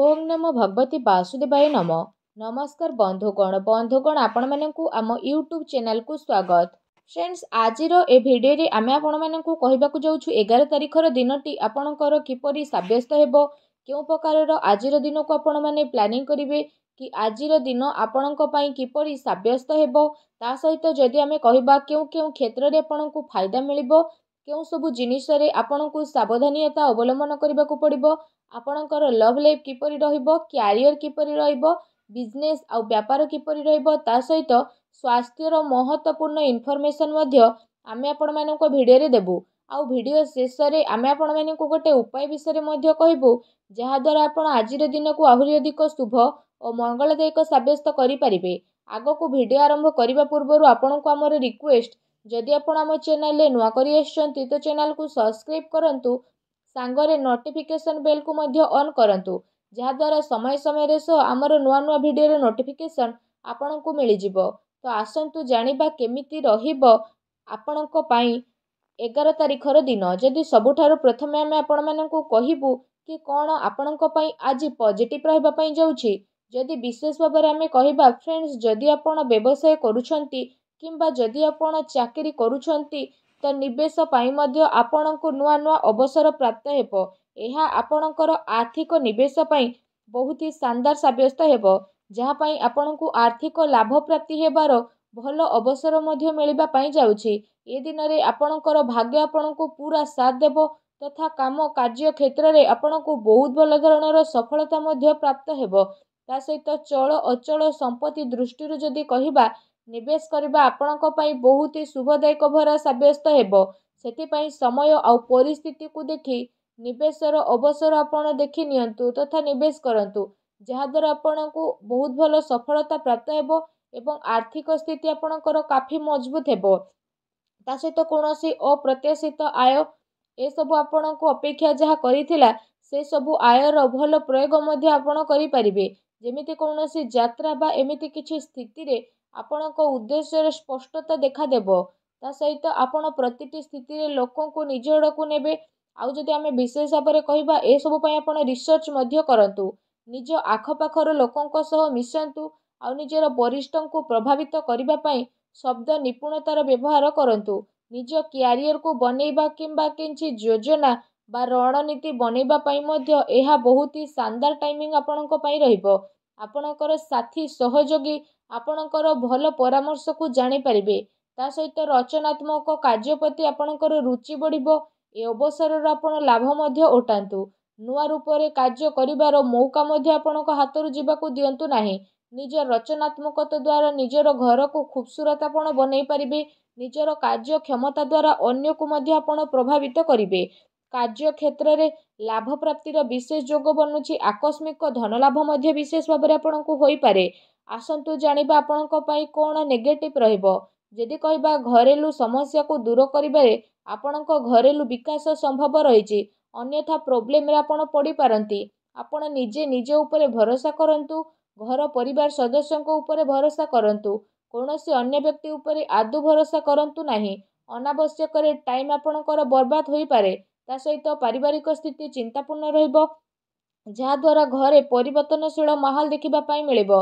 ଓମ୍ ନମ ଭଗବତୀ ବାସୁଦେବାୟ ନମ ନମସ୍କାର ବନ୍ଧୁଗଣ ବନ୍ଧୁଗଣ ଆପଣମାନଙ୍କୁ ଆମ ୟୁଟ୍ୟୁବ୍ ଚ୍ୟାନେଲ୍କୁ ସ୍ୱାଗତ ଫ୍ରେଣ୍ଡସ୍ ଆଜିର ଏ ଭିଡ଼ିଓରେ ଆମେ ଆପଣମାନଙ୍କୁ କହିବାକୁ ଯାଉଛୁ ଏଗାର ତାରିଖର ଦିନଟି ଆପଣଙ୍କର କିପରି ସାବ୍ୟସ୍ତ ହେବ କେଉଁ ପ୍ରକାରର ଆଜିର ଦିନକୁ ଆପଣମାନେ ପ୍ଲାନିଂ କରିବେ କି ଆଜିର ଦିନ ଆପଣଙ୍କ ପାଇଁ କିପରି ସାବ୍ୟସ୍ତ ହେବ ତା ସହିତ ଯଦି ଆମେ କହିବା କେଉଁ କେଉଁ କ୍ଷେତ୍ରରେ ଆପଣଙ୍କୁ ଫାଇଦା ମିଳିବ କେଉଁ ସବୁ ଜିନିଷରେ ଆପଣଙ୍କୁ ସାବଧାନିତା ଅବଲମ୍ବନ କରିବାକୁ ପଡ଼ିବ ଆପଣଙ୍କର ଲଭ୍ ଲାଇଫ୍ କିପରି ରହିବ କ୍ୟାରିୟର କିପରି ରହିବ ବିଜନେସ୍ ଆଉ ବ୍ୟାପାର କିପରି ରହିବ ତା ସହିତ ସ୍ୱାସ୍ଥ୍ୟର ମହତ୍ୱପୂର୍ଣ୍ଣ ଇନଫର୍ମେସନ୍ ମଧ୍ୟ ଆମେ ଆପଣମାନଙ୍କ ଭିଡ଼ିଓରେ ଦେବୁ ଆଉ ଭିଡ଼ିଓ ଶେଷରେ ଆମେ ଆପଣମାନଙ୍କୁ ଗୋଟେ ଉପାୟ ବିଷୟରେ ମଧ୍ୟ କହିବୁ ଯାହାଦ୍ୱାରା ଆପଣ ଆଜିର ଦିନକୁ ଆହୁରି ଅଧିକ ଶୁଭ ଓ ମଙ୍ଗଳଦାୟକ ସାବ୍ୟସ୍ତ କରିପାରିବେ ଆଗକୁ ଭିଡ଼ିଓ ଆରମ୍ଭ କରିବା ପୂର୍ବରୁ ଆପଣଙ୍କୁ ଆମର ରିକ୍ୱେଷ୍ଟ ଯଦି ଆପଣ ଆମ ଚ୍ୟାନେଲରେ ନୂଆ କରି ଆସିଛନ୍ତି ତ ଚ୍ୟାନେଲକୁ ସବସ୍କ୍ରାଇବ୍ କରନ୍ତୁ ସାଙ୍ଗରେ ନୋଟିଫିକେସନ୍ ବେଲ୍କୁ ମଧ୍ୟ ଅନ୍ କରନ୍ତୁ ଯାହାଦ୍ୱାରା ସମୟ ସମୟରେ ସହ ଆମର ନୂଆ ନୂଆ ଭିଡ଼ିଓର ନୋଟିଫିକେସନ୍ ଆପଣଙ୍କୁ ମିଳିଯିବ ତ ଆସନ୍ତୁ ଜାଣିବା କେମିତି ରହିବ ଆପଣଙ୍କ ପାଇଁ ଏଗାର ତାରିଖର ଦିନ ଯଦି ସବୁଠାରୁ ପ୍ରଥମେ ଆମେ ଆପଣମାନଙ୍କୁ କହିବୁ କି କ'ଣ ଆପଣଙ୍କ ପାଇଁ ଆଜି ପଜିଟିଭ୍ ରହିବା ପାଇଁ ଯାଉଛି ଯଦି ବିଶେଷ ଭାବରେ ଆମେ କହିବା ଫ୍ରେଣ୍ଡସ୍ ଯଦି ଆପଣ ବ୍ୟବସାୟ କରୁଛନ୍ତି କିମ୍ବା ଯଦି ଆପଣ ଚାକିରି କରୁଛନ୍ତି ତ ନିବେଶ ପାଇଁ ମଧ୍ୟ ଆପଣଙ୍କୁ ନୂଆ ନୂଆ ଅବସର ପ୍ରାପ୍ତ ହେବ ଏହା ଆପଣଙ୍କର ଆର୍ଥିକ ନିବେଶ ପାଇଁ ବହୁତ ହି ଶାନଦାର ସାବ୍ୟସ୍ତ ହେବ ଯାହା ପାଇଁ ଆପଣଙ୍କୁ ଆର୍ଥିକ ଲାଭ ପ୍ରାପ୍ତି ହେବାର ଭଲ ଅବସର ମଧ୍ୟ ମିଳିବା ପାଇଁ ଯାଉଛି ଏ ଦିନରେ ଆପଣଙ୍କର ଭାଗ୍ୟ ଆପଣଙ୍କୁ ପୁରା ସାଥ ଦେବ ତଥା କାମ କାର୍ଯ୍ୟ କ୍ଷେତ୍ରରେ ଆପଣଙ୍କୁ ବହୁତ ଭଲ ଧରଣର ସଫଳତା ମଧ୍ୟ ପ୍ରାପ୍ତ ହେବ ତା ସହିତ ଚଳ ଅଚଳ ସମ୍ପତ୍ତି ଦୃଷ୍ଟିରୁ ଯଦି କହିବା ନିବେଶ କରିବା ଆପଣଙ୍କ ପାଇଁ ବହୁତ ଶୁଭଦାୟକ ଭରା ସାବ୍ୟସ୍ତ ହେବ ସେଥିପାଇଁ ସମୟ ଆଉ ପରିସ୍ଥିତିକୁ ଦେଖି ନିବେଶର ଅବସର ଆପଣ ଦେଖି ନିଅନ୍ତୁ ତଥା ନିବେଶ କରନ୍ତୁ ଯାହାଦ୍ୱାରା ଆପଣଙ୍କୁ ବହୁତ ଭଲ ସଫଳତା ପ୍ରାପ୍ତ ହେବ ଏବଂ ଆର୍ଥିକ ସ୍ଥିତି ଆପଣଙ୍କର କାଫି ମଜବୁତ ହେବ ତା ସହିତ କୌଣସି ଅପ୍ରତ୍ୟାଶିତ ଆୟ ଏସବୁ ଆପଣଙ୍କୁ ଅପେକ୍ଷା ଯାହା କରିଥିଲା ସେସବୁ ଆୟର ଭଲ ପ୍ରୟୋଗ ମଧ୍ୟ ଆପଣ କରିପାରିବେ ଯେମିତି କୌଣସି ଯାତ୍ରା ବା ଏମିତି କିଛି ସ୍ଥିତିରେ ଆପଣଙ୍କ ଉଦ୍ଦେଶ୍ୟରେ ସ୍ପଷ୍ଟତା ଦେଖାଦେବ ତା ସହିତ ଆପଣ ପ୍ରତିଟି ସ୍ଥିତିରେ ଲୋକଙ୍କୁ ନିଜ ଆଡ଼କୁ ନେବେ ଆଉ ଯଦି ଆମେ ବିଶେଷ ଭାବରେ କହିବା ଏସବୁ ପାଇଁ ଆପଣ ରିସର୍ଚ୍ଚ ମଧ୍ୟ କରନ୍ତୁ ନିଜ ଆଖପାଖର ଲୋକଙ୍କ ସହ ମିଶନ୍ତୁ ଆଉ ନିଜର ବରିଷ୍ଠଙ୍କୁ ପ୍ରଭାବିତ କରିବା ପାଇଁ ଶବ୍ଦ ନିପୁଣତାର ବ୍ୟବହାର କରନ୍ତୁ ନିଜ କ୍ୟାରିୟରକୁ ବନେଇବା କିମ୍ବା କିଛି ଯୋଜନା ବା ରଣନୀତି ବନେଇବା ପାଇଁ ମଧ୍ୟ ଏହା ବହୁତ ହି ଶାନଦାର ଟାଇମିଂ ଆପଣଙ୍କ ପାଇଁ ରହିବ ଆପଣଙ୍କର ସାଥୀ ସହଯୋଗୀ ଆପଣଙ୍କର ଭଲ ପରାମର୍ଶକୁ ଜାଣିପାରିବେ ତା ସହିତ ରଚନାତ୍ମକ କାର୍ଯ୍ୟ ପ୍ରତି ଆପଣଙ୍କର ରୁଚି ବଢ଼ିବ ଏ ଅବସରର ଆପଣ ଲାଭ ମଧ୍ୟ ଉଠାନ୍ତୁ ନୂଆ ରୂପରେ କାର୍ଯ୍ୟ କରିବାର ମୌକା ମଧ୍ୟ ଆପଣଙ୍କ ହାତରୁ ଯିବାକୁ ଦିଅନ୍ତୁ ନାହିଁ ନିଜ ରଚନାତ୍ମକତା ଦ୍ୱାରା ନିଜର ଘରକୁ ଖୁବସୁରତ ଆପଣ ବନେଇ ପାରିବେ ନିଜର କାର୍ଯ୍ୟ କ୍ଷମତା ଦ୍ୱାରା ଅନ୍ୟକୁ ମଧ୍ୟ ଆପଣ ପ୍ରଭାବିତ କରିବେ କାର୍ଯ୍ୟକ୍ଷେତ୍ରରେ ଲାଭ ପ୍ରାପ୍ତିର ବିଶେଷ ଯୋଗ ବନୁଛି ଆକସ୍ମିକ ଧନଲାଭ ମଧ୍ୟ ବିଶେଷ ଭାବରେ ଆପଣଙ୍କୁ ହୋଇପାରେ ଆସନ୍ତୁ ଜାଣିବା ଆପଣଙ୍କ ପାଇଁ କ'ଣ ନେଗେଟିଭ୍ ରହିବ ଯଦି କହିବା ଘରେଲୁ ସମସ୍ୟାକୁ ଦୂର କରିବାରେ ଆପଣଙ୍କ ଘରେଲୁ ବିକାଶ ସମ୍ଭବ ରହିଛି ଅନ୍ୟଥା ପ୍ରୋବ୍ଲେମରେ ଆପଣ ପଡ଼ିପାରନ୍ତି ଆପଣ ନିଜେ ନିଜ ଉପରେ ଭରସା କରନ୍ତୁ ଘର ପରିବାର ସଦସ୍ୟଙ୍କ ଉପରେ ଭରସା କରନ୍ତୁ କୌଣସି ଅନ୍ୟ ବ୍ୟକ୍ତି ଉପରେ ଆଦୌ ଭରସା କରନ୍ତୁ ନାହିଁ ଅନାବଶ୍ୟକରେ ଟାଇମ୍ ଆପଣଙ୍କର ବର୍ବାଦ ହୋଇପାରେ ତା ସହିତ ପାରିବାରିକ ସ୍ଥିତି ଚିନ୍ତାପୂର୍ଣ୍ଣ ରହିବ ଯାହାଦ୍ୱାରା ଘରେ ପରିବର୍ତ୍ତନଶୀଳ ମାହୋଲ ଦେଖିବା ପାଇଁ ମିଳିବ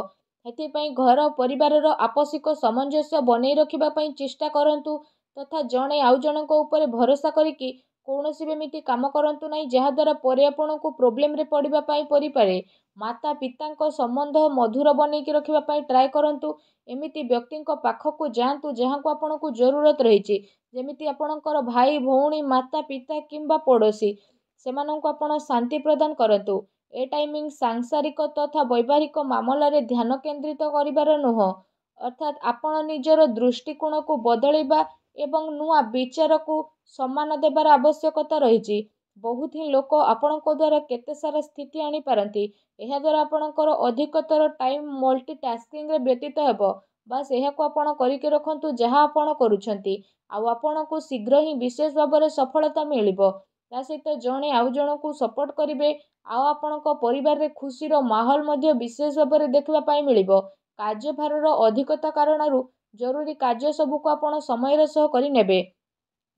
ଏଥିପାଇଁ ଘର ପରିବାରର ଆବଶ୍ୟକ ସାମଞ୍ଜସ୍ୟ ବନେଇ ରଖିବା ପାଇଁ ଚେଷ୍ଟା କରନ୍ତୁ ତଥା ଜଣେ ଆଉ ଜଣଙ୍କ ଉପରେ ଭରସା କରିକି କୌଣସି ବି ଏମିତି କାମ କରନ୍ତୁ ନାହିଁ ଯାହାଦ୍ୱାରା ପରେ ଆପଣଙ୍କୁ ପ୍ରୋବ୍ଲେମରେ ପଡ଼ିବା ପାଇଁ ପରିପାରେ ମାତା ପିତାଙ୍କ ସମ୍ବନ୍ଧ ମଧୁର ବନେଇକି ରଖିବା ପାଇଁ ଟ୍ରାଏ କରନ୍ତୁ ଏମିତି ବ୍ୟକ୍ତିଙ୍କ ପାଖକୁ ଯାଆନ୍ତୁ ଯାହାକୁ ଆପଣଙ୍କୁ ଜରୁରତ ରହିଛି ଯେମିତି ଆପଣଙ୍କର ଭାଇ ଭଉଣୀ ମାତା ପିତା କିମ୍ବା ପଡ଼ୋଶୀ ସେମାନଙ୍କୁ ଆପଣ ଶାନ୍ତି ପ୍ରଦାନ କରନ୍ତୁ ଏ ଟାଇମିଂ ସାଂସାରିକ ତଥା ବୈବାହିକ ମାମଲାରେ ଧ୍ୟାନ କେନ୍ଦ୍ରିତ କରିବାର ନୁହଁ ଅର୍ଥାତ୍ ଆପଣ ନିଜର ଦୃଷ୍ଟିକୋଣକୁ ବଦଳେଇବା ଏବଂ ନୂଆ ବିଚାରକୁ ସମ୍ମାନ ଦେବାର ଆବଶ୍ୟକତା ରହିଛି ବହୁତ ହିଁ ଲୋକ ଆପଣଙ୍କ ଦ୍ୱାରା କେତେ ସାରା ସ୍ଥିତି ଆଣିପାରନ୍ତି ଏହାଦ୍ୱାରା ଆପଣଙ୍କର ଅଧିକତର ଟାଇମ୍ ମଲ୍ଟି ଟାସ୍କିଂରେ ବ୍ୟତୀତ ହେବ ବାସ୍ ଏହାକୁ ଆପଣ କରିକି ରଖନ୍ତୁ ଯାହା ଆପଣ କରୁଛନ୍ତି ଆଉ ଆପଣଙ୍କୁ ଶୀଘ୍ର ହିଁ ବିଶେଷ ଭାବରେ ସଫଳତା ମିଳିବ ତା ସହିତ ଜଣେ ଆଉ ଜଣଙ୍କୁ ସପୋର୍ଟ କରିବେ ଆଉ ଆପଣଙ୍କ ପରିବାରରେ ଖୁସିର ମାହୋଲ ମଧ୍ୟ ବିଶେଷ ଭାବରେ ଦେଖିବା ପାଇଁ ମିଳିବ କାର୍ଯ୍ୟଭାରର ଅଧିକତା କାରଣରୁ ଜରୁରୀ କାର୍ଯ୍ୟ ସବୁକୁ ଆପଣ ସମୟର ସହ କରିନେବେ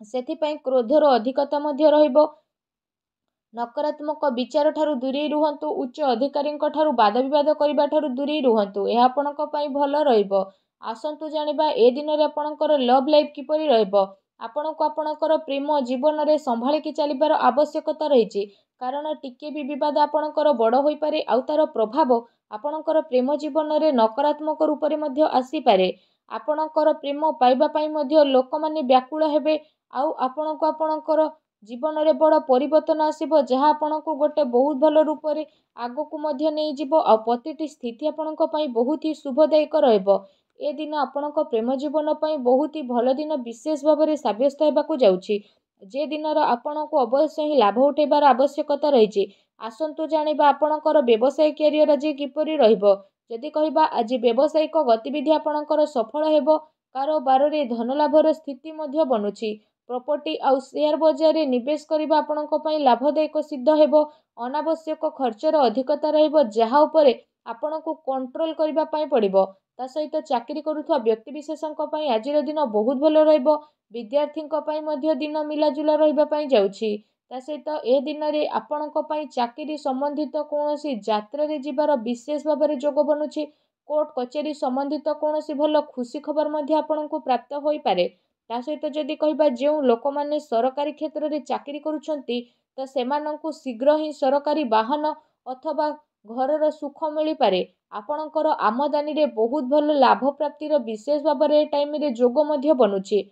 ସେଥିପାଇଁ କ୍ରୋଧର ଅଧିକତା ମଧ୍ୟ ରହିବ ନକାରାତ୍ମକ ବିଚାର ଠାରୁ ଦୂରେଇ ରୁହନ୍ତୁ ଉଚ୍ଚ ଅଧିକାରୀଙ୍କ ଠାରୁ ବାଦ ବିବାଦ କରିବା ଠାରୁ ଦୂରେଇ ରୁହନ୍ତୁ ଏହା ଆପଣଙ୍କ ପାଇଁ ଭଲ ରହିବ ଆସନ୍ତୁ ଜାଣିବା ଏ ଦିନରେ ଆପଣଙ୍କର ଲଭ୍ ଲାଇଫ୍ କିପରି ରହିବ ଆପଣଙ୍କୁ ଆପଣଙ୍କର ପ୍ରେମ ଜୀବନରେ ସମ୍ଭାଳିକି ଚାଲିବାର ଆବଶ୍ୟକତା ରହିଛି କାରଣ ଟିକେ ବି ବିବାଦ ଆପଣଙ୍କର ବଡ଼ ହୋଇପାରେ ଆଉ ତା'ର ପ୍ରଭାବ ଆପଣଙ୍କର ପ୍ରେମ ଜୀବନରେ ନକାରାତ୍ମକ ରୂପରେ ମଧ୍ୟ ଆସିପାରେ ଆପଣଙ୍କର ପ୍ରେମ ପାଇବା ପାଇଁ ମଧ୍ୟ ଲୋକମାନେ ବ୍ୟାକୁଳ ହେବେ ଆଉ ଆପଣଙ୍କୁ ଆପଣଙ୍କର ଜୀବନରେ ବଡ଼ ପରିବର୍ତ୍ତନ ଆସିବ ଯାହା ଆପଣଙ୍କୁ ଗୋଟେ ବହୁତ ଭଲ ରୂପରେ ଆଗକୁ ମଧ୍ୟ ନେଇଯିବ ଆଉ ପ୍ରତିଟି ସ୍ଥିତି ଆପଣଙ୍କ ପାଇଁ ବହୁତ ହି ଶୁଭଦାୟକ ରହିବ ଏ ଦିନ ଆପଣଙ୍କ ପ୍ରେମ ଜୀବନ ପାଇଁ ବହୁତ ହି ଭଲ ଦିନ ବିଶେଷ ଭାବରେ ସାବ୍ୟସ୍ତ ହେବାକୁ ଯାଉଛି ଯେ ଦିନର ଆପଣଙ୍କୁ ଅବଶ୍ୟ ହିଁ ଲାଭ ଉଠାଇବାର ଆବଶ୍ୟକତା ରହିଛି ଆସନ୍ତୁ ଜାଣିବା ଆପଣଙ୍କର ବ୍ୟବସାୟ କ୍ୟାରିୟର ଆଜି କିପରି ରହିବ ଯଦି କହିବା ଆଜି ବ୍ୟବସାୟିକ ଗତିବିଧି ଆପଣଙ୍କର ସଫଳ ହେବ କାରବାରରେ ଧନଲାଭର ସ୍ଥିତି ମଧ୍ୟ ବନୁଛି ପ୍ରପର୍ଟି ଆଉ ସେୟାର ବଜାରରେ ନିବେଶ କରିବା ଆପଣଙ୍କ ପାଇଁ ଲାଭଦାୟକ ସିଦ୍ଧ ହେବ ଅନାବଶ୍ୟକ ଖର୍ଚ୍ଚର ଅଧିକତା ରହିବ ଯାହା ଉପରେ ଆପଣଙ୍କୁ କଣ୍ଟ୍ରୋଲ କରିବା ପାଇଁ ପଡ଼ିବ ତା ସହିତ ଚାକିରି କରୁଥିବା ବ୍ୟକ୍ତିବିଶେଷଙ୍କ ପାଇଁ ଆଜିର ଦିନ ବହୁତ ଭଲ ରହିବ ବିଦ୍ୟାର୍ଥୀଙ୍କ ପାଇଁ ମଧ୍ୟ ଦିନ ମିଲାଜୁଲା ରହିବା ପାଇଁ ଯାଉଛି ତା ସହିତ ଏ ଦିନରେ ଆପଣଙ୍କ ପାଇଁ ଚାକିରି ସମ୍ବନ୍ଧିତ କୌଣସି ଯାତ୍ରାରେ ଯିବାର ବିଶେଷ ଭାବରେ ଯୋଗ ବନୁଛି କୋର୍ଟ କଚେରୀ ସମ୍ବନ୍ଧିତ କୌଣସି ଭଲ ଖୁସି ଖବର ମଧ୍ୟ ଆପଣଙ୍କୁ ପ୍ରାପ୍ତ ହୋଇପାରେ ତା ସହିତ ଯଦି କହିବା ଯେଉଁ ଲୋକମାନେ ସରକାରୀ କ୍ଷେତ୍ରରେ ଚାକିରି କରୁଛନ୍ତି ତ ସେମାନଙ୍କୁ ଶୀଘ୍ର ହିଁ ସରକାରୀ ବାହନ ଅଥବା ଘରର ସୁଖ ମିଳିପାରେ ଆପଣଙ୍କର ଆମଦାନୀରେ ବହୁତ ଭଲ ଲାଭ ପ୍ରାପ୍ତିର ବିଶେଷ ଭାବରେ ଏ ଟାଇମ୍ରେ ଯୋଗ ମଧ୍ୟ ବନୁଛି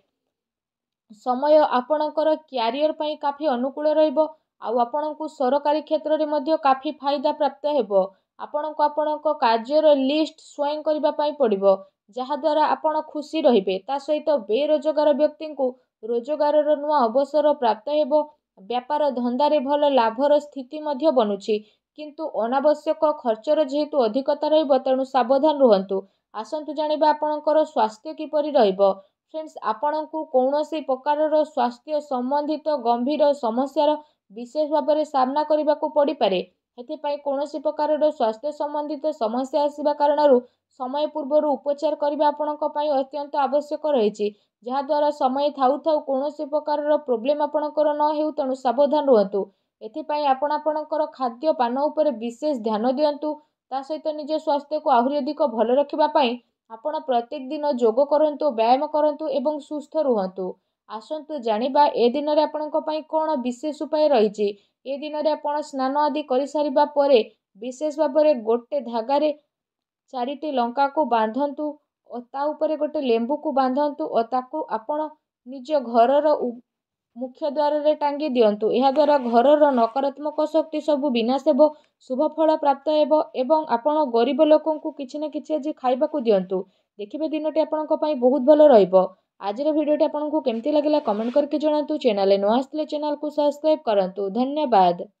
ସମୟ ଆପଣଙ୍କର କ୍ୟାରିୟର ପାଇଁ କାଫି ଅନୁକୂଳ ରହିବ ଆଉ ଆପଣଙ୍କୁ ସରକାରୀ କ୍ଷେତ୍ରରେ ମଧ୍ୟ କାଫି ଫାଇଦା ପ୍ରାପ୍ତ ହେବ ଆପଣଙ୍କୁ ଆପଣଙ୍କ କାର୍ଯ୍ୟର ଲିଷ୍ଟ ସ୍ୱୟଂ କରିବା ପାଇଁ ପଡ଼ିବ ଯାହାଦ୍ୱାରା ଆପଣ ଖୁସି ରହିବେ ତା ସହିତ ବେରୋଜଗାର ବ୍ୟକ୍ତିଙ୍କୁ ରୋଜଗାରର ନୂଆ ଅବସର ପ୍ରାପ୍ତ ହେବ ବ୍ୟାପାର ଧନ୍ଦାରେ ଭଲ ଲାଭର ସ୍ଥିତି ମଧ୍ୟ ବନୁଛି କିନ୍ତୁ ଅନାବଶ୍ୟକ ଖର୍ଚ୍ଚର ଯେହେତୁ ଅଧିକତା ରହିବ ତେଣୁ ସାବଧାନ ରୁହନ୍ତୁ ଆସନ୍ତୁ ଜାଣିବା ଆପଣଙ୍କର ସ୍ୱାସ୍ଥ୍ୟ କିପରି ରହିବ ଫ୍ରେଣ୍ଡସ୍ ଆପଣଙ୍କୁ କୌଣସି ପ୍ରକାରର ସ୍ୱାସ୍ଥ୍ୟ ସମ୍ବନ୍ଧିତ ଗମ୍ଭୀର ସମସ୍ୟାର ବିଶେଷ ଭାବରେ ସାମ୍ନା କରିବାକୁ ପଡ଼ିପାରେ ଏଥିପାଇଁ କୌଣସି ପ୍ରକାରର ସ୍ୱାସ୍ଥ୍ୟ ସମ୍ବନ୍ଧିତ ସମସ୍ୟା ଆସିବା କାରଣରୁ ସମୟ ପୂର୍ବରୁ ଉପଚାର କରିବା ଆପଣଙ୍କ ପାଇଁ ଅତ୍ୟନ୍ତ ଆବଶ୍ୟକ ରହିଛି ଯାହାଦ୍ୱାରା ସମୟ ଥାଉ ଥାଉ କୌଣସି ପ୍ରକାରର ପ୍ରୋବ୍ଲେମ୍ ଆପଣଙ୍କର ନ ହେଉ ତେଣୁ ସାବଧାନ ରୁହନ୍ତୁ ଏଥିପାଇଁ ଆପଣ ଆପଣଙ୍କର ଖାଦ୍ୟପାନ ଉପରେ ବିଶେଷ ଧ୍ୟାନ ଦିଅନ୍ତୁ ତା ସହିତ ନିଜ ସ୍ୱାସ୍ଥ୍ୟକୁ ଆହୁରି ଅଧିକ ଭଲ ରଖିବା ପାଇଁ ଆପଣ ପ୍ରତ୍ୟେକ ଦିନ ଯୋଗ କରନ୍ତୁ ବ୍ୟାୟାମ କରନ୍ତୁ ଏବଂ ସୁସ୍ଥ ରୁହନ୍ତୁ ଆସନ୍ତୁ ଜାଣିବା ଏ ଦିନରେ ଆପଣଙ୍କ ପାଇଁ କ'ଣ ବିଶେଷ ଉପାୟ ରହିଛି ଏ ଦିନରେ ଆପଣ ସ୍ନାନ ଆଦି କରିସାରିବା ପରେ ବିଶେଷ ଭାବରେ ଗୋଟେ ଧାଗାରେ ଚାରିଟି ଲଙ୍କାକୁ ବାନ୍ଧନ୍ତୁ ଓ ତା ଉପରେ ଗୋଟେ ଲେମ୍ବୁକୁ ବାନ୍ଧନ୍ତୁ ଓ ତାକୁ ଆପଣ ନିଜ ଘରର ମୁଖ୍ୟ ଦ୍ୱାରରେ ଟାଙ୍ଗି ଦିଅନ୍ତୁ ଏହାଦ୍ୱାରା ଘରର ନକାରାତ୍ମକ ଶକ୍ତି ସବୁ ବିନାଶ ହେବ ଶୁଭ ଫଳ ପ୍ରାପ୍ତ ହେବ ଏବଂ ଆପଣ ଗରିବ ଲୋକଙ୍କୁ କିଛି ନା କିଛି ଆଜି ଖାଇବାକୁ ଦିଅନ୍ତୁ ଦେଖିବେ ଦିନଟି ଆପଣଙ୍କ ପାଇଁ ବହୁତ ଭଲ ରହିବ ଆଜିର ଭିଡ଼ିଓଟି ଆପଣଙ୍କୁ କେମିତି ଲାଗିଲା କମେଣ୍ଟ କରିକି ଜଣାନ୍ତୁ ଚ୍ୟାନେଲ୍ରେ ନୂଆ ଆସିଥିଲେ ଚ୍ୟାନେଲ୍କୁ ସବସ୍କ୍ରାଇବ୍ କରନ୍ତୁ ଧନ୍ୟବାଦ